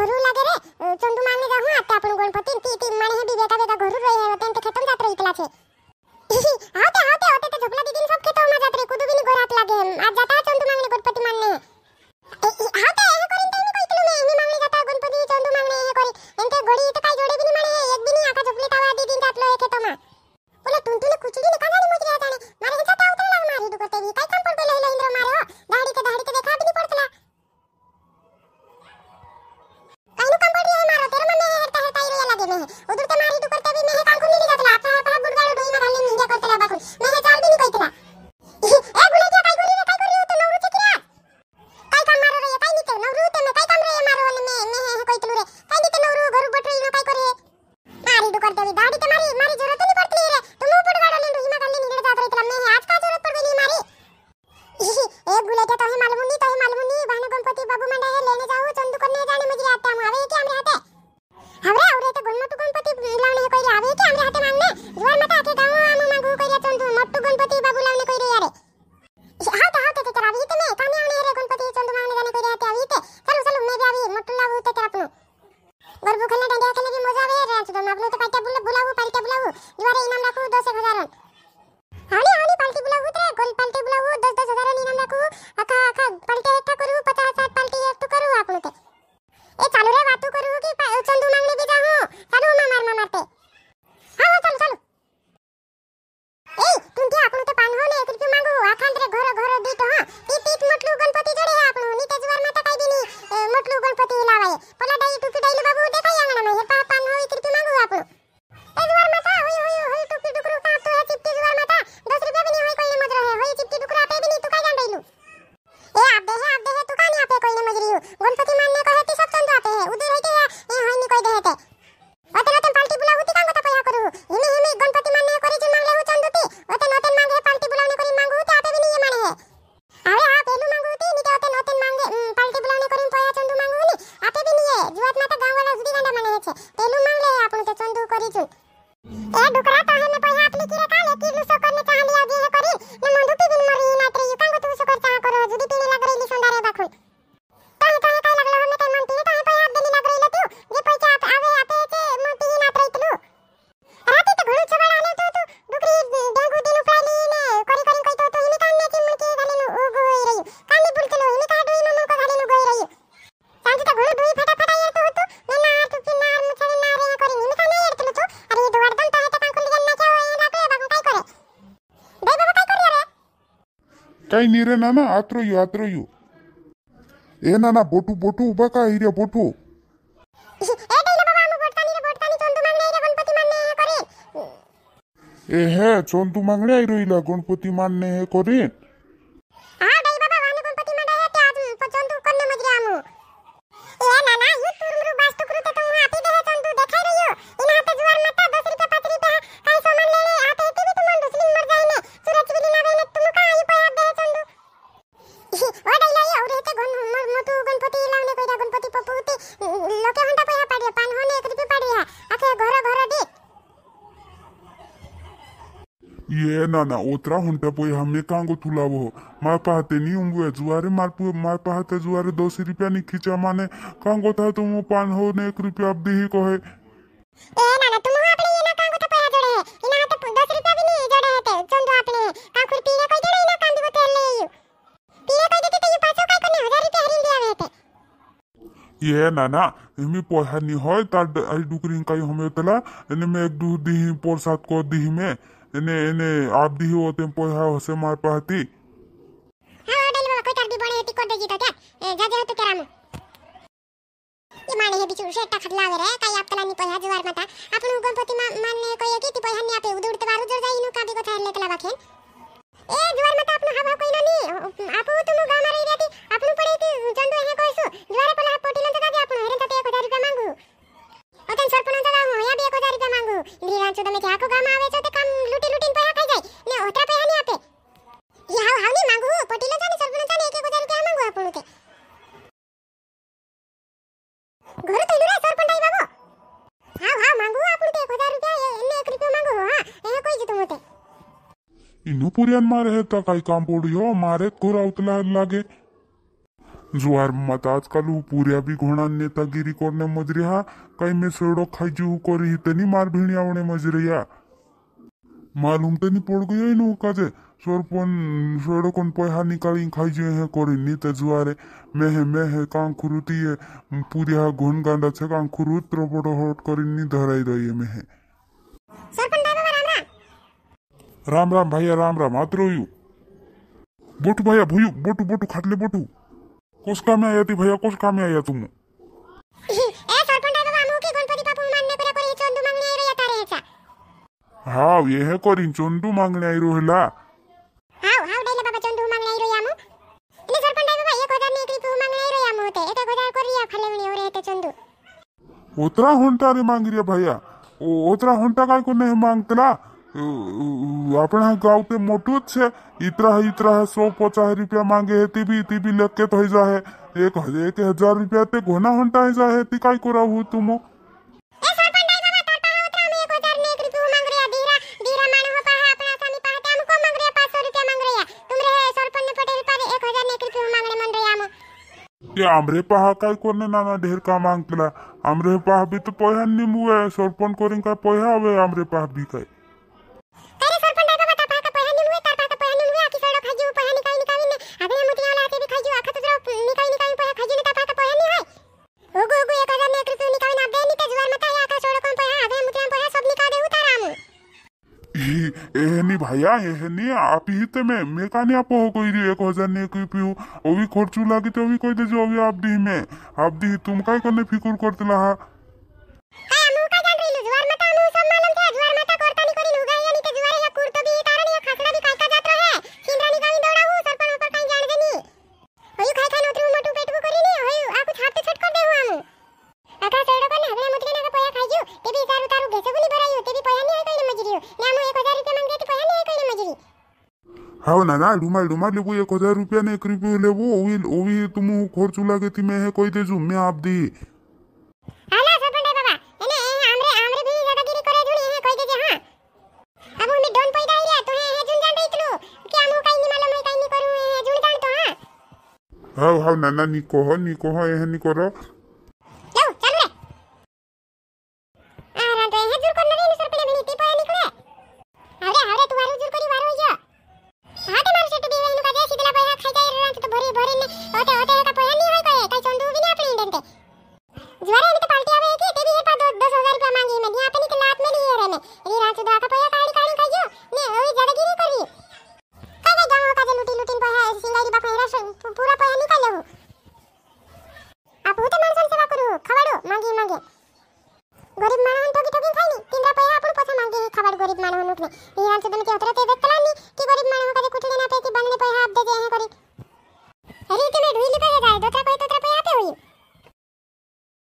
घरू लागे रे चंदू मामी हूं आते आपण गणपती ती ती माने हे बेटा बेटा घरू रही होते ते खेतम जात रही इकला छे आते आते आवते ते झोपला दीदीन सब खेतम जात रे कुदू बिनी घरात लागे आज जाता ए डुकरा तो है ना पहिया अपनी की रे काले की लुसो काही नाही रे नाना आत्र येऊ आत्र येऊ ए नाना बोटू बोटू उभा का हिऱ्या बोटू ए हे चोंतू मागण्या हिरोईला गणपती मान्य हे करेन ಏನನ ಓತ್ರ ಹೊಂಟ ಪೋಯ್ ಹಮ್ಮೆ ಕಾಂಗೋ ತುಲಾವೋ ma ಪಾತೆ ನೀ ಉಂಗುವೆ ಜುವಾರೆ ಮಾರ್ ಪು pu ma ಜುವಾರೆ दो सौ रुपया नहीं खींचा माने कांगो था तुम तो पान pan ho ne रुपया अब दी ही को है ए नाना तुम हो अपने ना कांगो तो पया जोड़े इना हाथ 10 रुपया भी नहीं जोड़े हते चंदो अपने काकुर पीने कोई जोड़े ना कांदी को तेल ले यू पीने कोई देते तो यू पाछो काई 1000 रुपया हरिन दिया हते ये नाना इमी पोहा नहीं होय तार आई डुकरिन काई हमें तला इनमें एक दूध दी पोर साथ को दी में ಏನೇ ಏನೇ ಆದ್ದಿ ಹೋ ತೆಂಪೋ ಹಾ ಹೊಸ ಮಾಡ್ಪಾತಿ ಹಾ ಡಲ್ವ ಕೊಯ್ತಾರ್ದಿ ಬೋಣೆ ಎತ್ತಿ ಕೊಡ್ದಗಿ ತೋತೆ ಜಾಜೆ ಹೊತ್ತು ತೆರಾಮ ಈ ಮಾಣೆ ಹೆ ಬಿಚು ಶೆಟ್ಟ ಖಡ್ಲಾವರೆ ಕೈ ಆಪ್ತಲ ನಿ ಪೊಯ ಜುವಾರ್ ಮತ ಅಪನು ಗಣಪತಿ ಮಾನ್ನೆ ಕೊಯ ಕಿತಿ ಪೊಯ ಹನ್ನೆ ಆಪೆ ಉದುಡ್ತ ಬಾರು ಜೋರ್ ಜಾಯಿ ನು ಕಾಬಿ ಕೊತಾ ಇರ್ಲೆ ತಲವಾ ಖೇನ್ ए जुवार मत आपनु हवा कोई नी आपु तुम गा मारे रेती आपनु पड़े ती चंदो हे कोसु जुवार पला हाफ पोटी लंता दे आपनु हेरन तते 1000 रुपया मांगू ओतन सरपणन ता गाऊ या 1000 रुपया मांगू इंद्रियांचो तमे के आको गाम आवे पुरियन मारे है हे तर काम कांबोड हो मारे को कोरावतला लागे जुवार मत आजकाल भी घोड़ा नेता गिरी करने मजरी हा कई में सोडो खाई जीव तो नहीं मार भिड़िया आवणे मजरी या मालूम तो तनी पोड़गो यही नु काजे सोरपन सोड़ो कोन पोहा निकाली खाई जो है कोरी नी ते जुवारे मे है मैं है कां खुरुती है पुरिया घोण गांडा छे कां खुरुत रोबड़ो होट करी नहीं धराई दई है मैं है सरपंच राम राम भैया राम राम आत रोयू बोटू भैया भूयू बोटू बोटू खाटले बोटू कोस काम आया ती भैया कोस काम आया तुम हाँ ये है कोरिन चोंदू मांगने आई रोहला हाँ हाँ डेले बाबा चोंदू मांगने आई रोया मु इन्हें सरपंच बाबा ये कोदार ने एकरी तू मांगने आई रोया मु ते तो कोदार कर रिया खाले विनी ओरे ते चोंदू उतरा होंटा रे मांग रिया भैया उतरा होंटा का को नहीं मांगतला આપણા ગાવ તે મોટું જ છે ઈતરા ઈતરા સો પચાસ રૂપિયા માંગે તે બી તે બી લખે થઈ જાહે એક એક હજાર રૂપિયા તે ઘોના હંટાઈ જાહે તે કાઈ કરાવું તુમો आमरे पहा काय कोने नाना ढेर का मांगतला आमरे पहा भी तो पोहा निमुए सोरपन कोरिंग का पोहा हवे आमरे पहा भी काय అని भैया ఎహని आप ही ते तो मैं मैं कहने आप हो कोई रही एक हजार नहीं कोई पियो वो भी खर्चू लगे तो भी कोई दे जो अभी आप दी मैं आप दी तुम का करने फिकुर करते लहा હાવ નાના રૂમાલ રૂમાલ લેવું એક હજાર રૂપિયા ને એક રૂપિયો લેવું ઓવી ઓવી તું ખર્ચું લાગે તી મેં કહી દેજું મેં આપ દી હાવ હાવ નાના ની કહો ની કહો એ ની કરો ગરીબ માણસ ટોકી ટોકી ખાઈ ની તિંદરા પૈસા આપણું પૈસા માંગે ખાવા ગરીબ માણસ નું ને એ હાલ તો તમે કે ઉતરા તે દેખલા ની કે ગરીબ માણસ કદી કુટડી ના પે કે બંગલે પૈસા